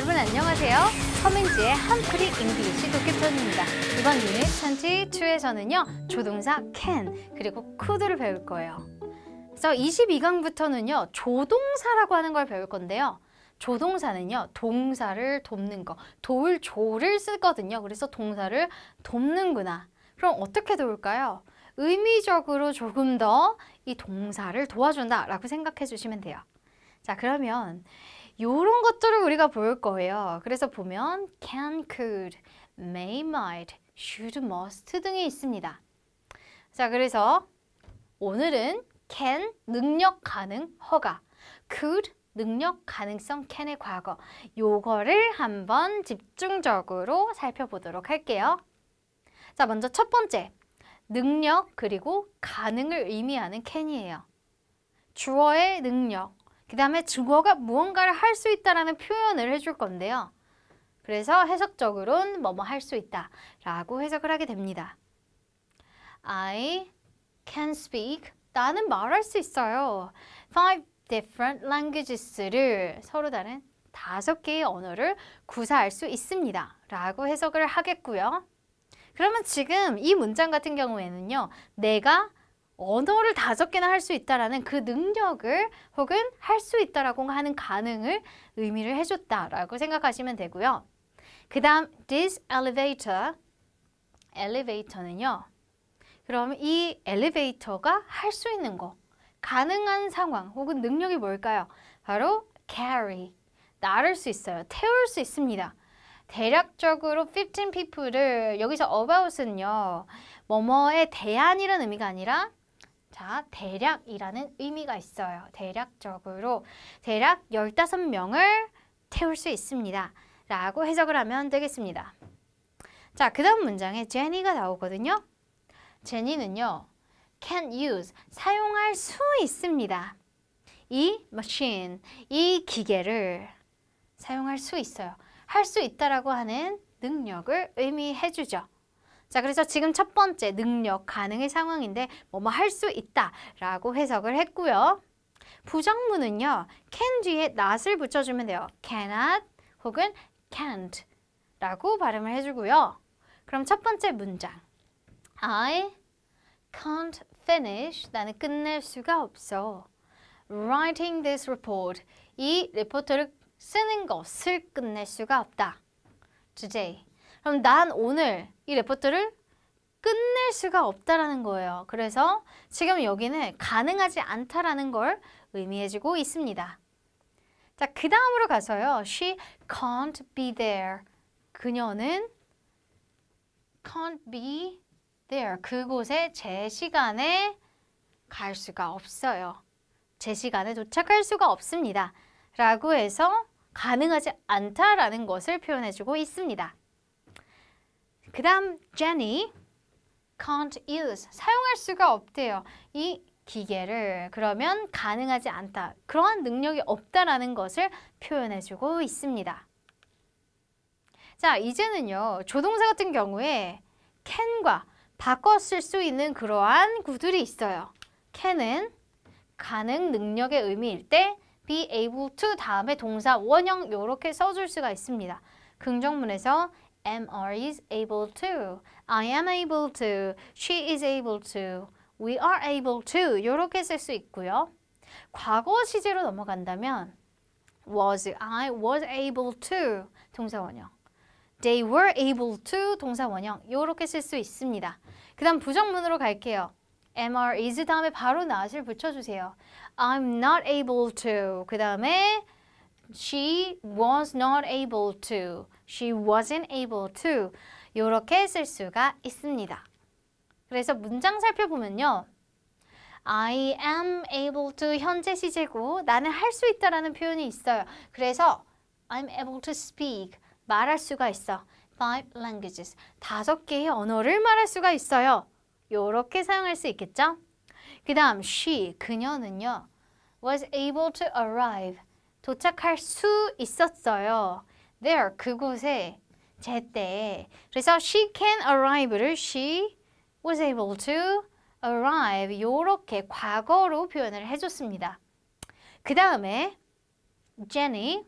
여러분 안녕하세요. 커민지의 한프리 잉글리시 도쿄톤입니다. 이번 유닛 천지 2에서는요. 조동사 can 그리고 could를 배울 거예요. 그래서 22강부터는요. 조동사라고 하는 걸 배울 건데요. 조동사는요. 동사를 돕는 거, 도울 조를 쓰거든요. 그래서 동사를 돕는구나. 그럼 어떻게 도울까요? 의미적으로 조금 더 이 동사를 도와준다 라고 생각해 주시면 돼요. 자 그러면 이런 것들을 우리가 볼 거예요. 그래서 보면 can, could, may, might, should, must 등이 있습니다. 자, 그래서 오늘은 can, 능력, 가능, 허가, could, 능력, 가능성, can의 과거 요거를 한번 집중적으로 살펴보도록 할게요. 자, 먼저 첫 번째, 능력 그리고 가능을 의미하는 can이에요. 주어의 능력, 그 다음에 주어가 무언가를 할 수 있다라는 표현을 해줄 건데요. 그래서 해석적으로는 뭐뭐 할 수 있다 라고 해석을 하게 됩니다. I can speak. 나는 말할 수 있어요. Five different languages를 서로 다른 다섯 개의 언어를 구사할 수 있습니다. 라고 해석을 하겠고요. 그러면 지금 이 문장 같은 경우에는요. 내가 언어를 다섯 개나 할 수 있다라는 그 능력을 혹은 할 수 있다라고 하는 가능을 의미를 해줬다라고 생각하시면 되고요. 그 다음 this elevator, 엘리베이터는요. 그럼 이 엘리베이터가 할 수 있는 거, 가능한 상황 혹은 능력이 뭘까요? 바로 carry, 나를 수 있어요. 태울 수 있습니다. 대략적으로 15 people를 여기서 about은요. 뭐뭐에 대한이라는 의미가 아니라 자, 대략이라는 의미가 있어요. 대략적으로 대략 15명을 태울 수 있습니다. 라고 해석을 하면 되겠습니다. 자, 그 다음 문장에 제니가 나오거든요. 제니는요. can use, 사용할 수 있습니다. 이 machine, 이 기계를 사용할 수 있어요. 할 수 있다라고 하는 능력을 의미해 주죠. 자, 그래서 지금 첫 번째 능력, 가능의 상황인데 뭐뭐 할 수 있다라고 해석을 했고요. 부정문은요. can 뒤에 not을 붙여주면 돼요. cannot 혹은 can't 라고 발음을 해주고요. 그럼 첫 번째 문장. I can't finish. 나는 끝낼 수가 없어. writing this report. 이 리포트를 쓰는 것을 끝낼 수가 없다. today. 그럼 난 오늘 이 레포트를 끝낼 수가 없다라는 거예요. 그래서 지금 여기는 가능하지 않다라는 걸 의미해주고 있습니다. 자, 그 다음으로 가서요. She can't be there. 그녀는 can't be there. 그곳에 제 시간에 갈 수가 없어요. 제 시간에 도착할 수가 없습니다. 라고 해서 가능하지 않다라는 것을 표현해주고 있습니다. 그 다음 Jenny can't use 사용할 수가 없대요. 이 기계를 그러면 가능하지 않다. 그러한 능력이 없다라는 것을 표현해주고 있습니다. 자, 이제는요. 조동사 같은 경우에 can과 바꿔 쓸수 있는 그러한 구들이 있어요. can은 가능 능력의 의미일 때 be able to 다음에 동사 원형 이렇게 써줄 수가 있습니다. 긍정문에서 MR is able to, I am able to, she is able to, we are able to 이렇게 쓸 수 있고요. 과거 시제로 넘어간다면 was, I was able to 동사 원형 they were able to 동사 원형 이렇게 쓸 수 있습니다. 그 다음 부정문으로 갈게요. MR is 다음에 바로 not을 붙여주세요. I'm not able to 그 다음에 she was not able to She wasn't able to 이렇게 쓸 수가 있습니다. 그래서 문장 살펴보면요. I am able to 현재 시제고 나는 할 수 있다라는 표현이 있어요. 그래서 I'm able to speak 말할 수가 있어. Five languages 다섯 개의 언어를 말할 수가 있어요. 이렇게 사용할 수 있겠죠? 그 다음 she 그녀는요. was able to arrive 도착할 수 있었어요. there 그곳에 제때 그래서 she can arrive를 she was able to arrive 이렇게 과거로 표현을 해줬습니다. 그 다음에 Jenny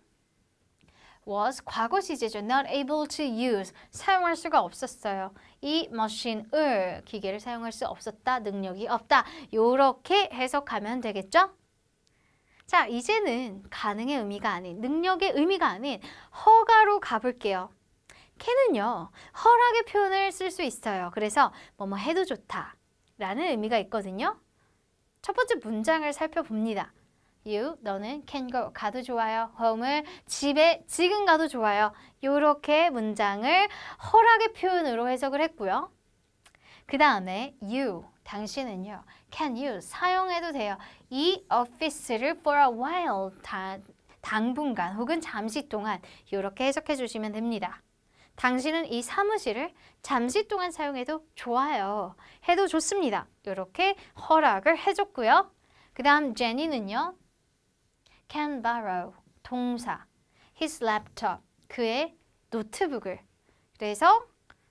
was 과거 시제죠. not able to use 사용할 수가 없었어요. 이 머신을 기계를 사용할 수 없었다, 능력이 없다 이렇게 해석하면 되겠죠? 자, 이제는 가능의 의미가 아닌, 능력의 의미가 아닌 허가로 가볼게요. 캔은요, 허락의 표현을 쓸 수 있어요. 그래서 뭐뭐 뭐 해도 좋다 라는 의미가 있거든요. 첫 번째 문장을 살펴봅니다. You, 너는 can go, 가도 좋아요. home을 집에 지금 가도 좋아요. 이렇게 문장을 허락의 표현으로 해석을 했고요. 그 다음에 you, 당신은요. Can you 사용해도 돼요. 이 office를 for a while 다, 당분간 혹은 잠시 동안 이렇게 해석해 주시면 됩니다. 당신은 이 사무실을 잠시 동안 사용해도 좋아요. 해도 좋습니다. 이렇게 허락을 해줬고요. 그 다음 제니는요. Can borrow, 동사, his laptop, 그의 노트북을 그래서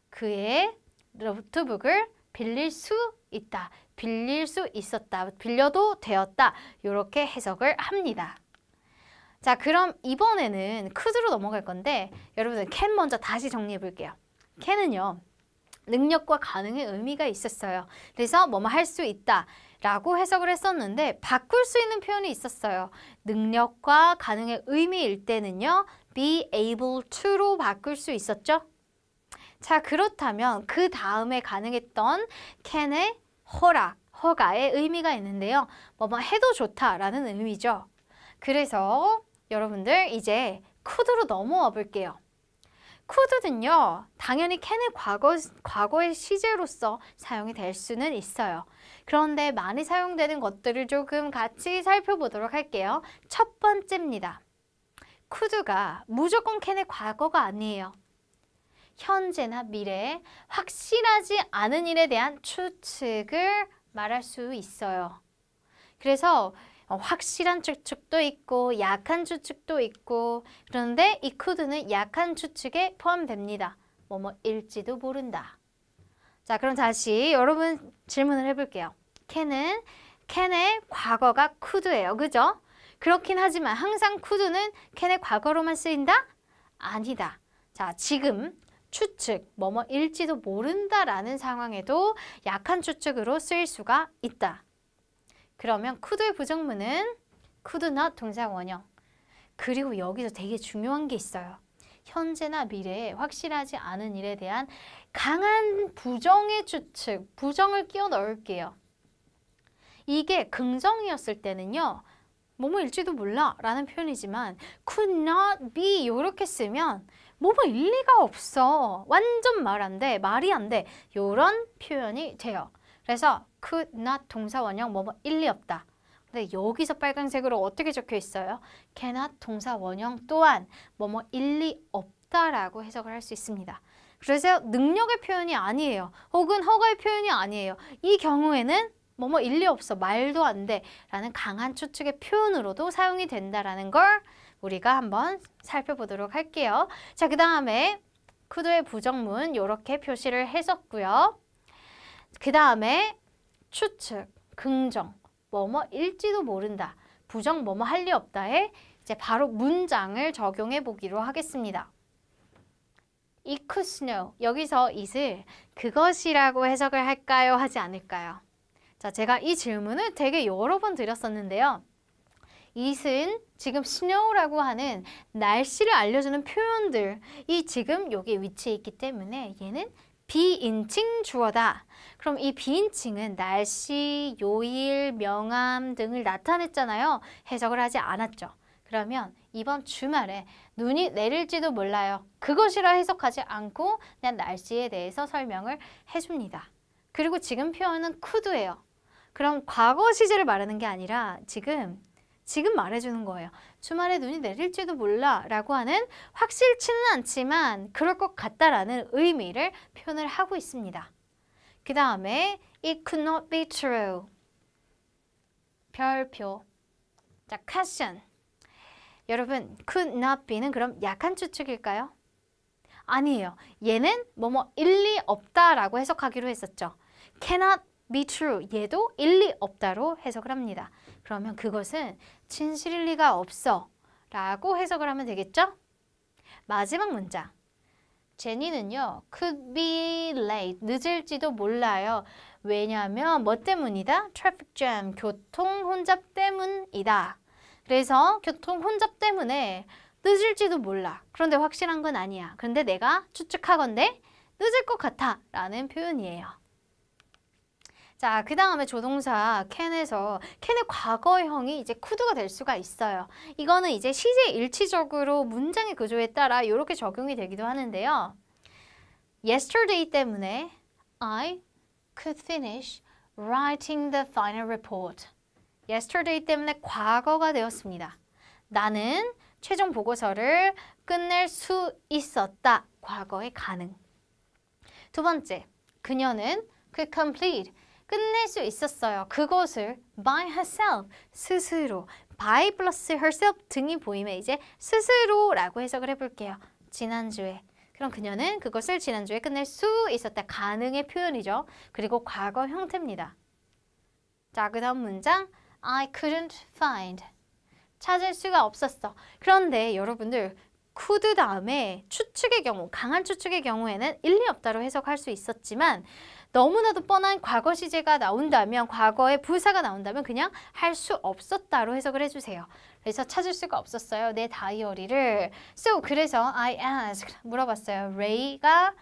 그의 노트북을 빌릴 수 있다. 빌릴 수 있었다. 빌려도 되었다. 이렇게 해석을 합니다. 자, 그럼 이번에는 크드로 넘어갈 건데 여러분들 캔 먼저 다시 정리해 볼게요. 캔은요. 능력과 가능의 의미가 있었어요. 그래서 뭐뭐 할 수 있다 라고 해석을 했었는데 바꿀 수 있는 표현이 있었어요. 능력과 가능의 의미일 때는요. be able to로 바꿀 수 있었죠. 자, 그렇다면 그 다음에 가능했던 캔의 허락, 허가의 의미가 있는데요. 뭐뭐 뭐 해도 좋다라는 의미죠. 그래서 여러분들 이제 쿠드로 넘어와 볼게요. 쿠드는요, 당연히 캔의 과거, 과거의 시제로서 사용이 될 수는 있어요. 그런데 많이 사용되는 것들을 조금 같이 살펴보도록 할게요. 첫 번째입니다. 쿠드가 무조건 캔의 과거가 아니에요. 현재나 미래에 확실하지 않은 일에 대한 추측을 말할 수 있어요. 그래서 어, 확실한 추측도 있고 약한 추측도 있고 그런데 이 could는 약한 추측에 포함됩니다. 뭐 뭐일지도 모른다. 자 그럼 다시 여러분 질문을 해볼게요. can은 can의 과거가 could예요. 그죠? 그렇긴 하지만 항상 could는 can의 과거로만 쓰인다? 아니다. 자 지금 추측, 뭐뭐일지도 모른다라는 상황에도 약한 추측으로 쓰일 수가 있다. 그러면 could의 부정문은 could not 동사 원형. 그리고 여기서 되게 중요한 게 있어요. 현재나 미래에 확실하지 않은 일에 대한 강한 부정의 추측, 부정을 끼워 넣을게요. 이게 긍정이었을 때는요. 뭐뭐일지도 몰라 라는 표현이지만 could not be 이렇게 쓰면 뭐뭐 일리가 없어. 완전 말한데 말이 안 돼. 요런 표현이 돼요. 그래서 could not 동사 원형 뭐뭐 일리 없다. 근데 여기서 빨간색으로 어떻게 적혀 있어요? cannot 동사 원형 또한 뭐뭐 일리 없다라고 해석을 할 수 있습니다. 그래서 능력의 표현이 아니에요. 혹은 허가의 표현이 아니에요. 이 경우에는 뭐뭐 일리 없어, 말도 안돼 라는 강한 추측의 표현으로도 사용이 된다라는 걸 우리가 한번 살펴보도록 할게요. 자, 그 다음에 쿠드의 부정문 이렇게 표시를 했었고요. 그 다음에 추측, 긍정, 뭐뭐일지도 모른다, 부정 뭐뭐 할 리 없다에 이제 바로 문장을 적용해 보기로 하겠습니다. 이 o u 요 여기서 it을 그것이라고 해석을 할까요? 하지 않을까요? 자, 제가 이 질문을 되게 여러 번 드렸었는데요. 이은 지금 스노우라고 하는 날씨를 알려주는 표현들이 지금 여기 위치해 있기 때문에 얘는 비인칭 주어다. 그럼 이 비인칭은 날씨, 요일, 명암 등을 나타냈잖아요. 해석을 하지 않았죠. 그러면 이번 주말에 눈이 내릴지도 몰라요. 그것이라 해석하지 않고 그냥 날씨에 대해서 설명을 해줍니다. 그리고 지금 표현은 could예요. 그럼 과거 시제를 말하는 게 아니라 지금 지금 말해주는 거예요. 주말에 눈이 내릴지도 몰라 라고 하는 확실치는 않지만 그럴 것 같다라는 의미를 표현을 하고 있습니다. 그 다음에 It could not be true. 별표. 자, question. 여러분, could not be는 그럼 약한 추측일까요? 아니에요. 얘는 뭐 뭐 일리 없다라고 해석하기로 했었죠. cannot be true. 얘도 일리 없다로 해석을 합니다. 그러면 그것은 진실일 리가 없어 라고 해석을 하면 되겠죠? 마지막 문장. 제니는요. could be late. 늦을지도 몰라요. 왜냐하면 뭐 때문이다? traffic jam. 교통 혼잡 때문이다. 그래서 교통 혼잡 때문에 늦을지도 몰라. 그런데 확실한 건 아니야. 그런데 내가 추측하건데 늦을 것 같아 라는 표현이에요. 자, 그 다음에 조동사 캔에서 캔의 과거형이 이제 쿠드가 될 수가 있어요. 이거는 이제 시제 일치적으로 문장의 구조에 따라 이렇게 적용이 되기도 하는데요. Yesterday 때문에 I could finish writing the final report. Yesterday 때문에 과거가 되었습니다. 나는 최종 보고서를 끝낼 수 있었다. 과거의 가능. 두 번째, 그녀는 could complete 끝낼 수 있었어요. 그것을 by herself, 스스로, by 플러스 herself 등이 보이면 이제 스스로라고 해석을 해볼게요. 지난주에. 그럼 그녀는 그것을 지난주에 끝낼 수 있었다. 가능의 표현이죠. 그리고 과거 형태입니다. 자, 그 다음 문장 I couldn't find. 찾을 수가 없었어. 그런데 여러분들 could 다음에 추측의 경우, 강한 추측의 경우에는 일리 없다로 해석할 수 있었지만 너무나도 뻔한 과거 시제가 나온다면 과거의 부사가 나온다면 그냥 할 수 없었다로 해석을 해주세요. 그래서 찾을 수가 없었어요. 내 다이어리를. So 그래서 I asked 물어봤어요. 레이가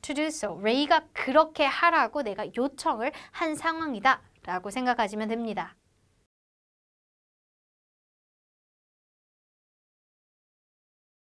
to do so. 레이가 그렇게 하라고 내가 요청을 한 상황이다 라고 생각하시면 됩니다.